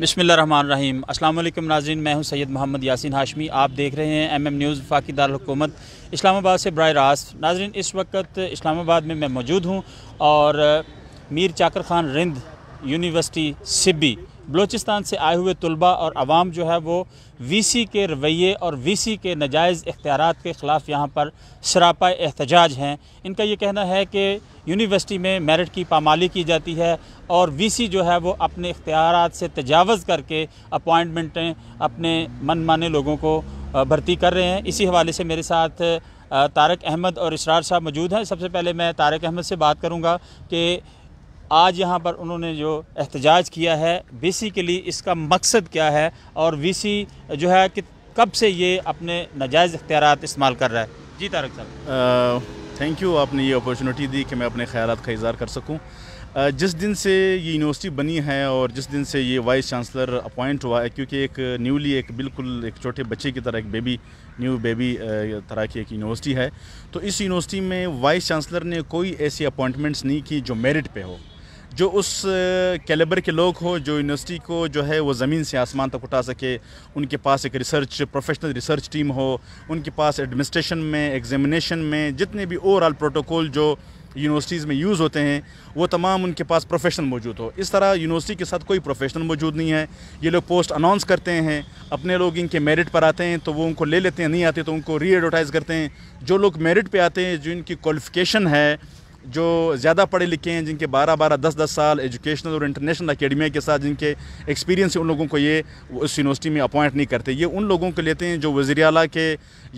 बसमीम अल्लाम नाजीन मैं हूं सैयद मोहम्मद यासिन हाशमी आप देख रहे हैं एम एम न्यूज़ वफाकी दारकूमत इस्लामाबाद से बर रास्त नाजरन इस वक्त इस्लामाबाद में मैं मौजूद हूं और मीर चाकर खान रिंद यूनिवर्सिटी सिब्बी बलूचिस्तान से आए हुए तलबा और आवाम जो है वो वी सी के रवैये और वी सी के नजायज़ इख्तियार के ख़िलाफ़ यहाँ पर शरापा एहतजाज हैं इनका ये कहना है कि यूनिवर्सिटी में मेरिट की पामाली की जाती है और वी सी जो है वो अपने इख्तियार से तजावज़ करके अपॉइंटमेंटें अपने मन माने लोगों को भर्ती कर रहे हैं इसी हवाले से मेरे साथ तारक अहमद और इसरार साहब मौजूद हैं सबसे पहले मैं तारक अहमद से बात करूंगा कि आज यहाँ पर उन्होंने जो एहतजाज किया है बेसिकली इसका मकसद क्या है और वीसी जो है कि कब से ये अपने नजायज़ अख्तियार इस्तेमाल कर रहा है जी तारक साहब थैंक यू आपने ये अपॉर्चुनिटी दी कि मैं अपने ख्याल का इजहार कर सकूँ जिस दिन से ये यूनिवर्सिटी बनी है और जिस दिन से ये वाइस चांसलर अपॉइंट हुआ है क्योंकि एक न्यूली एक बिल्कुल एक छोटे बच्चे की तरह एक बेबी न्यू बेबी तरह की एक यूनिवर्सिटी है तो इस यूनिवर्सिटी में वाइस चांसलर ने कोई ऐसी अपॉइंटमेंट्स नहीं की जो मेरिट पे हो जो उस कैलेबर के लोग हो जो यूनिवर्सिटी को जो है वो ज़मीन से आसमान तक उठा सके उनके पास एक रिसर्च प्रोफेशनल रिसर्च टीम हो उनके पास एडमिनिस्ट्रेशन में एग्जामिनेशन में जितने भी ओवरऑल प्रोटोकॉल जो यूनिवर्सिटीज़ में यूज़ होते हैं वो तमाम उनके पास प्रोफेशनल मौजूद हो इस तरह यूनिवर्सिटी के साथ कोई प्रोफेशनल मौजूद नहीं है ये लोग पोस्ट अनाउंस करते हैं अपने लोग इनके मेरिट पर आते हैं तो वो उनको ले लेते हैं नहीं आते तो उनको री एडवर्टाइज़ करते हैं जो लोग मेरिट पर आते हैं जो इनकी क्वालिफ़िकेशन है जो ज़्यादा पढ़े लिखे हैं जिनके 12 12 10 10 साल एजुकेशनल और इंटरनेशनल अकेडमिया के साथ जिनके एक्सपीरियंस उन लोगों को ये उस यूनिवर्सिटी में अपॉइंट नहीं करते ये उन लोगों को लेते हैं जो वजी अला के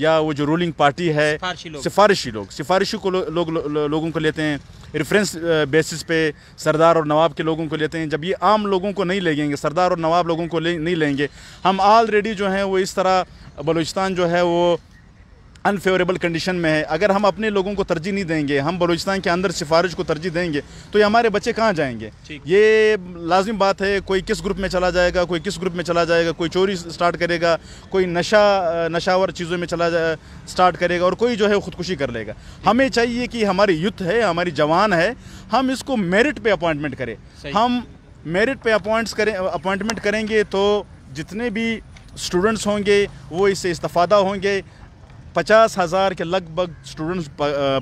या वो जो रूलिंग पार्टी है सिफारशी लोग सिफारशी को लो, लोग लो, लो, लोगों को लेते हैं रेफरेंस बेसिस पे सरदार और नवाब के लोगों को लेते हैं जब ये आम लोगों को नहीं लेंगे सरदार और नवाब लोगों को ले, नहीं लेंगे हम ऑलरेडी जो हैं वो इस तरह बलूचिस्तान जो है वो अनफेवरेबल कंडीशन में है अगर हम अपने लोगों को तरजीह नहीं देंगे हम बलोचिस्तान के अंदर सिफारिश को तरजीह देंगे तो ये हमारे बच्चे कहाँ जाएंगे ये लाजमी बात है कोई किस ग्रुप में चला जाएगा कोई किस ग्रुप में चला जाएगा कोई चोरी स्टार्ट करेगा कोई नशा नशावर चीज़ों में चला जाए स्टार्ट करेगा और कोई जो है ख़ुदकुशी कर लेगा हमें चाहिए कि हमारी यूथ है हमारी जवान है हम इसको मेरिट पर अपॉइंटमेंट करें हम मेरिट पर अपॉइंट्स करें अपॉइंटमेंट करेंगे तो जितने भी स्टूडेंट्स होंगे वो इससे इस्तफ़ादा होंगे पचास हज़ार के लगभग स्टूडेंट्स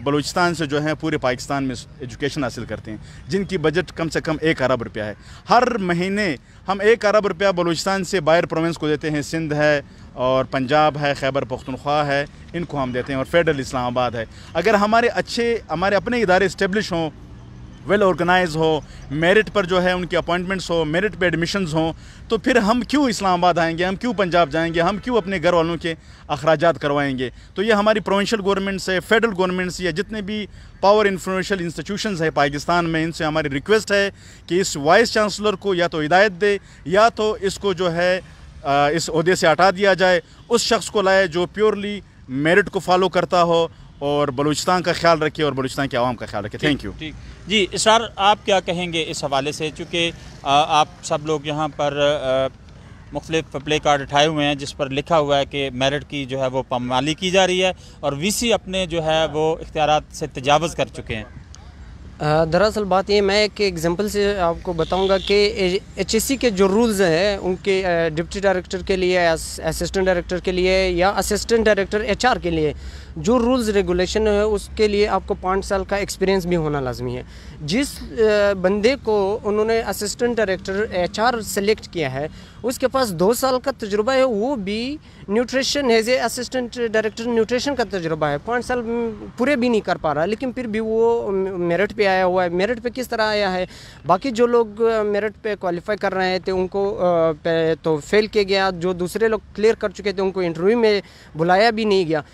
बलूचिस्तान से जो हैं पूरे पाकिस्तान में एजुकेशन हासिल करते हैं जिनकी बजट कम से कम एक अरब रुपया है हर महीने हम एक अरब रुपया बलूचिस्तान से बाहर प्रोविंस को देते हैं सिंध है और पंजाब है खैबर पख्तनख्वा है इनको हम देते हैं और फेडरल इस्लामाबाद है अगर हमारे अच्छे हमारे अपने इदारे इस्टेब्लिश हों वेल ऑर्गेनाइज हो मेरिट पर जो है उनकी अपॉइंटमेंट्स हो मेरिट पे एडमिशन्स हों तो फिर हम क्यों इस्लामाबाद आएंगे हम क्यों पंजाब जाएंगे हम क्यों अपने घर वालों के अखराज करवाएंगे तो ये हमारी प्रोविंशल गवर्नमेंट से फेडरल गवर्नमेंट से या जितने भी पावर इन्फ्लुशल इंस्टीट्यूशन है पाकिस्तान में इनसे हमारी रिक्वेस्ट है कि इस वाइस चांसलर को या तो हिदायत दे या तो इसको जो है इस अहदे से हटा दिया जाए उस शख्स को लाए जो प्योरली मेरिट को फॉलो करता हो और बलूचिस्तान का ख्याल रखिए और बलूचिस्तान के आवाम का ख्याल रखिए थैंक यू जी इसरार आप क्या कहेंगे इस हवाले से चूँकि आप सब लोग यहाँ पर मुख्तलिफ प्ले कार्ड उठाए हुए हैं जिस पर लिखा हुआ है कि मेरिट की जो है वो पमाली की जा रही है और वी सी अपने जो है वो इख्तियार से तजावज़ कर चुके हैं दरअसल बात ये मैं एक एग्जांपल से आपको बताऊंगा कि एच के जो रूल्स हैं उनके डिप्टी डायरेक्टर के लिए असिस्टेंट डायरेक्टर के लिए या असिस्टेंट डायरेक्टर एचआर के लिए जो रूल्स रेगुलेशन है उसके लिए आपको पाँच साल का एक्सपीरियंस भी होना लाजमी है जिस बंदे को उन्होंने असिस्टेंट डायरेक्टर आर सेलेक्ट किया है उसके पास दो साल का तजुर्बा है वो भी nutrition as a assistant director nutrition का तजुर्बा है पाँच साल पूरे भी नहीं कर पा रहा लेकिन फिर भी वो मेरिट पर आया हुआ है मेरिट पे किस तरह आया है बाकी जो लोग मेरिट पे क्वालिफाई कर रहे थे उनको तो फेल किया गया जो दूसरे लोग क्लियर कर चुके थे उनको इंटरव्यू में बुलाया भी नहीं गया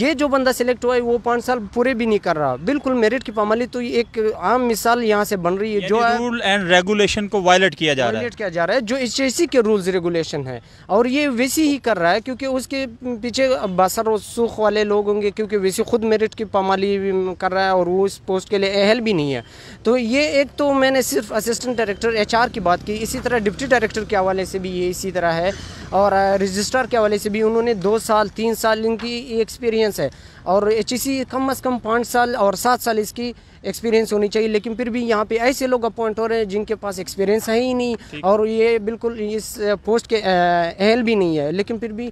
ये जो बंदा सेलेक्ट हुआ है वो पाँच साल पूरे भी नहीं कर रहा बिल्कुल मेरिट की पामाली तो एक आम मिसाल यहाँ से बन रही है जो रूल एंड रेगुलेशन को वायलेट किया जा रहा है किया जा रहा है जो एच के रूल्स रेगुलेशन है और ये वैसी ही कर रहा है क्योंकि उसके पीछे बासर और सुख वाले लोग होंगे क्योंकि वैसे खुद मेरिट की पामाली कर रहा है और वो इस पोस्ट के लिए अहल भी नहीं है तो ये एक तो मैंने सिर्फ असिस्टेंट डायरेक्टर एच की बात की इसी तरह डिप्टी डायरेक्टर के हवाले से भी ये इसी तरह है और रजिस्ट्रार uh, के हवाले से भी उन्होंने दो साल तीन साल इनकी एक्सपीरियंस एक्सपीरियंस है और एच e कम अज़ कम पाँच साल और सात साल इसकी एक्सपीरियंस होनी चाहिए लेकिन फिर भी यहाँ पे ऐसे लोग अपॉइंट हो रहे हैं जिनके पास एक्सपीरियंस है ही नहीं और ये बिल्कुल इस पोस्ट के अहल भी नहीं है लेकिन फिर भी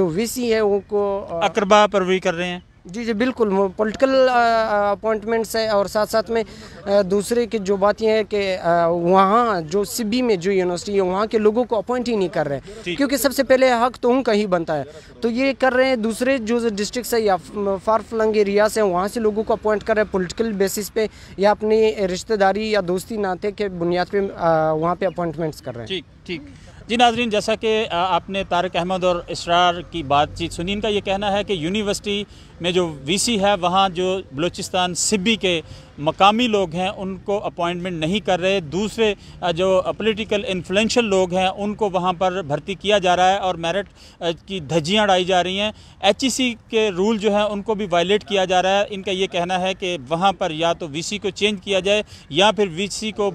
जो वी है उनको अकरबा भी कर रहे हैं जी जी बिल्कुल पॉलिटिकल अपॉइंटमेंट्स है और साथ साथ में दूसरे की जो बात यह है कि वहाँ जो सिबी में जो यूनिवर्सिटी है वहाँ के लोगों को अपॉइंट ही नहीं कर रहे हैं क्योंकि सबसे पहले हक तो उनका ही बनता है तो ये कर रहे हैं दूसरे जो डिस्ट्रिक्ट है या फार फ्लंग एरियाज हैं वहाँ से लोगों को अपॉइंट कर रहे हैं पोलिटिकल बेसिस पे या अपनी रिश्तेदारी या दोस्ती नाते के बुनियाद पर वहाँ पर अपॉइंटमेंट्स कर रहे हैं ठीक ठीक जी नाजरीन जैसा कि आपने तारक अहमद और इसरार की बातचीत सुनी इनका ये कहना है कि यूनिवर्सिटी में जो वीसी है वहाँ जो बलूचिस्तान सिब्बी के मकामी लोग हैं उनको अपॉइंटमेंट नहीं कर रहे दूसरे जो पॉलिटिकल इन्फ्लुएंशियल लोग हैं उनको वहाँ पर भर्ती किया जा रहा है और मेरिट की धज्जियाँ डाई जा रही हैं सी के रूल जो हैं उनको भी वायलेट किया जा रहा है इनका ये कहना है कि वहाँ पर या तो सी को चेंज किया जाए या फिर सी को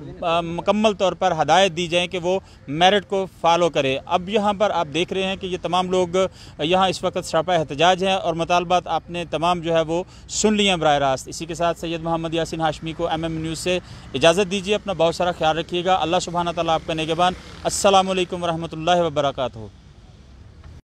मकम्मल तौर पर हदायत दी जाए कि वो मेरिट को फॉलो करे अब यहाँ पर आप देख रहे हैं कि ये तमाम लोग यहाँ इस वक्त सरापा एहतजाज हैं और मतालबात आपने तमाम जो है वो सुन लिए बर रास्त इसी के साथ सैयद मोहम्मद यासिन हाशमी को एम एम न्यूज़ से इजाज़त दीजिए अपना बहुत सारा ख्याल रखिएगा अल्लाह सुबहाना तला आपका नगेबान असल वरहमल वर्का